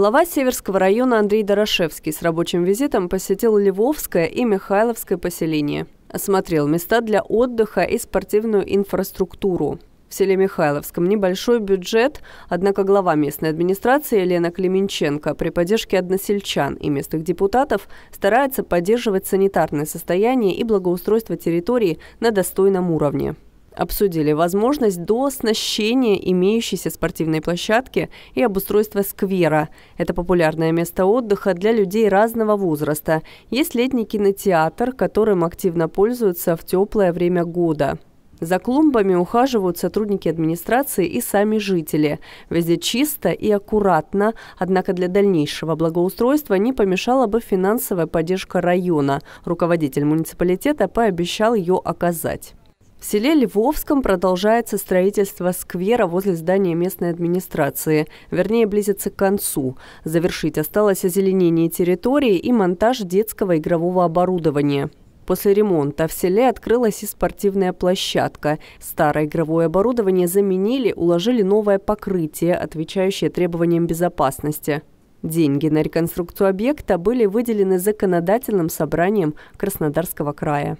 Глава Северского района Андрей Дорошевский с рабочим визитом посетил Львовское и Михайловское поселение. Осмотрел места для отдыха и спортивную инфраструктуру. В селе Михайловском небольшой бюджет, однако глава местной администрации Елена Клеменченко при поддержке односельчан и местных депутатов старается поддерживать санитарное состояние и благоустройство территории на достойном уровне обсудили возможность дооснащения имеющейся спортивной площадки и обустройства сквера. Это популярное место отдыха для людей разного возраста. Есть летний кинотеатр, которым активно пользуются в теплое время года. За клумбами ухаживают сотрудники администрации и сами жители. Везде чисто и аккуратно, однако для дальнейшего благоустройства не помешала бы финансовая поддержка района. Руководитель муниципалитета пообещал ее оказать. В селе Львовском продолжается строительство сквера возле здания местной администрации. Вернее, близится к концу. Завершить осталось озеленение территории и монтаж детского игрового оборудования. После ремонта в селе открылась и спортивная площадка. Старое игровое оборудование заменили, уложили новое покрытие, отвечающее требованиям безопасности. Деньги на реконструкцию объекта были выделены законодательным собранием Краснодарского края.